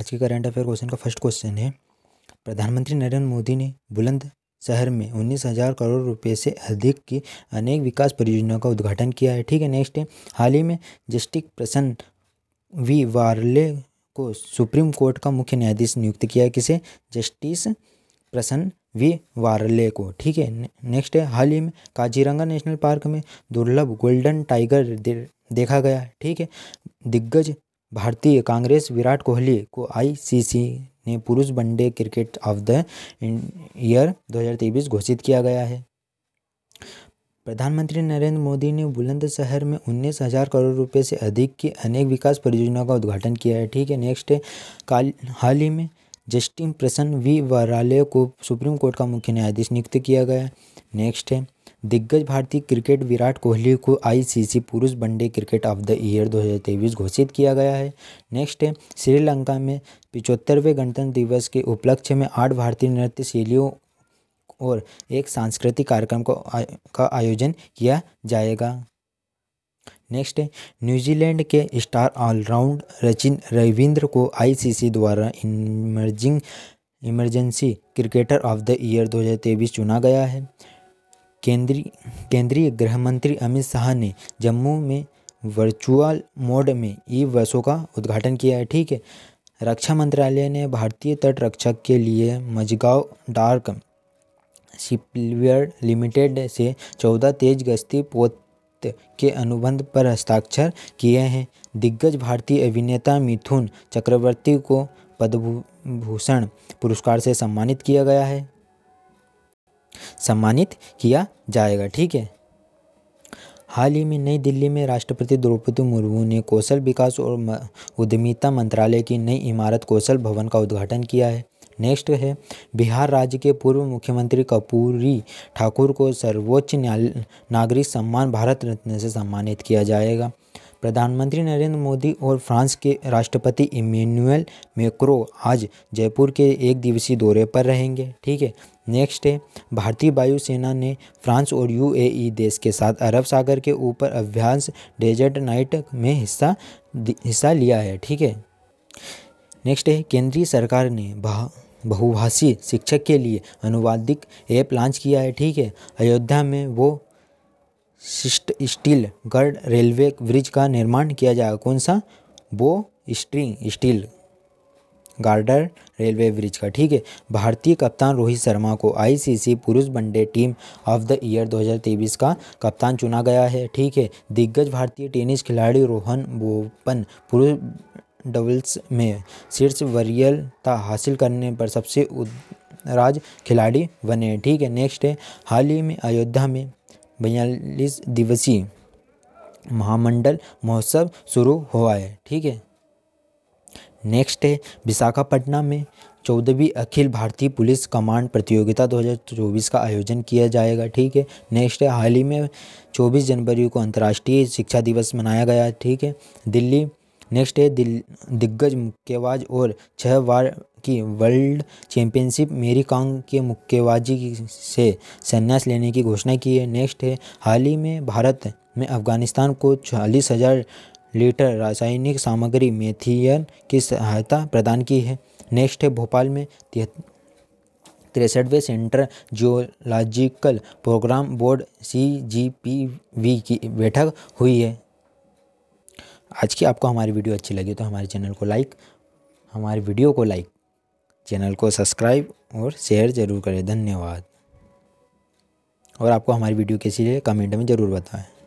आज के current affair question का फर्स्ट क्वेश्चन है प्रधानमंत्री नरेंद्र मोदी ने बुलंद शहर में उन्नीस हज़ार करोड़ रुपए से अधिक की अनेक विकास परियोजनाओं का उद्घाटन किया है ठीक है नेक्स्ट है हाल ही में जस्टिस प्रसन्न वी वारले को सुप्रीम कोर्ट का मुख्य न्यायाधीश नियुक्त किया है किसे जस्टिस प्रसन्न वी वारले को ठीक है नेक्स्ट है हाल ही में काजीरंगा नेशनल पार्क में दुर्लभ गोल्डन टाइगर देखा गया ठीक है दिग्गज भारतीय कांग्रेस विराट कोहली को आईसीसी ने पुरुष one day cricket of the year 2023 घोषित किया गया है प्रधानमंत्री नरेंद्र मोदी ने बुलंदशहर में उन्नीस हज़ार करोड़ रुपए से अधिक की अनेक विकास परियोजनाओं का उद्घाटन किया है ठीक है नेक्स्ट है काल हाल ही में जस्टिन प्रसन्न वी वारालय को सुप्रीम कोर्ट का मुख्य न्यायाधीश नियुक्त किया गया नेक्स्ट है दिग्गज भारतीय क्रिकेट विराट कोहली को आईसीसी पुरुष one day cricket of the year 2023 घोषित किया गया है नेक्स्ट है श्रीलंका में पिचहत्तरवें गणतंत्र दिवस के उपलक्ष्य में आठ भारतीय नृत्य शैलियों और एक सांस्कृतिक कार्यक्रम को आ, का आयोजन किया जाएगा नेक्स्ट है न्यूजीलैंड के स्टार ऑलराउंड रचिन रविंद्र को आईसीसी द्वारा emerging emergency cricketer of the year 2023 चुना गया है केंद्रीय केंद्रीय गृह मंत्री अमित शाह ने जम्मू में वर्चुअल मोड में ई बसों का उद्घाटन किया है ठीक है रक्षा मंत्रालय ने भारतीय तट रक्षक के लिए मजगांव डार्क शिपवेयर लिमिटेड से चौदह तेज गश्ती पोत के अनुबंध पर हस्ताक्षर किए हैं दिग्गज भारतीय अभिनेता मिथुन चक्रवर्ती को पद्मभूषण पुरस्कार से सम्मानित किया गया है सम्मानित किया जाएगा ठीक है हाल ही में नई दिल्ली में राष्ट्रपति द्रौपदी मुर्मू ने कौशल विकास और उद्यमिता मंत्रालय की नई इमारत कौशल भवन का उद्घाटन किया है नेक्स्ट है बिहार राज्य के पूर्व मुख्यमंत्री कपूरी ठाकुर को सर्वोच्च नागरिक सम्मान भारत रत्न से सम्मानित किया जाएगा प्रधानमंत्री नरेंद्र मोदी और फ्रांस के राष्ट्रपति इमेनुअल मेक्रो आज जयपुर के एक दिवसीय दौरे पर रहेंगे ठीक है नेक्स्ट है भारतीय वायुसेना ने फ्रांस और यूएई देश के साथ अरब सागर के ऊपर अभ्यास डेजर्ट नाइट में हिस्सा हिस्सा लिया है ठीक है नेक्स्ट है केंद्रीय सरकार ने बहुभाषी शिक्षक के लिए अनुवादिक ऐप लॉन्च किया है ठीक है अयोध्या में वो स्टील गर्ड रेलवे ब्रिज का निर्माण किया जाएगा कौन सा bow string steel girder railway bridge का ठीक है भारतीय कप्तान रोहित शर्मा को आईसीसी पुरुष one day team of the year 2023 का कप्तान चुना गया है ठीक है दिग्गज भारतीय टेनिस खिलाड़ी रोहन बोपन पुरुष डबल्स में शीर्ष वरीयता हासिल करने पर सबसे राज खिलाड़ी बने ठीक है नेक्स्ट है हाल ही में अयोध्या में बयालीस दिवसीय महामंडल महोत्सव शुरू हुआ है ठीक है नेक्स्ट है विशाखापट्टनम में चौदहवीं अखिल भारतीय पुलिस कमांड प्रतियोगिता 2024 का आयोजन किया जाएगा ठीक है नेक्स्ट है हाल ही में 24 जनवरी को अंतर्राष्ट्रीय शिक्षा दिवस मनाया गया ठीक है दिल्ली नेक्स्ट है दिल दिग्गज मुक्केबाज और छह बार की वर्ल्ड चैंपियनशिप मेरी कांग के मुक्केबाजी से संन्यास लेने की घोषणा की है नेक्स्ट है हाल ही में भारत में अफगानिस्तान को चालीस हज़ार लीटर रासायनिक सामग्री मेथियन की सहायता प्रदान की है नेक्स्ट है भोपाल में तिरसठवें centre geological programme board C G P V की बैठक हुई है आज की आपको हमारी वीडियो अच्छी लगी तो हमारे चैनल को लाइक हमारे वीडियो को लाइक चैनल को सब्सक्राइब और शेयर ज़रूर करें धन्यवाद और आपको हमारी वीडियो कैसी लगे कमेंट में ज़रूर बताएं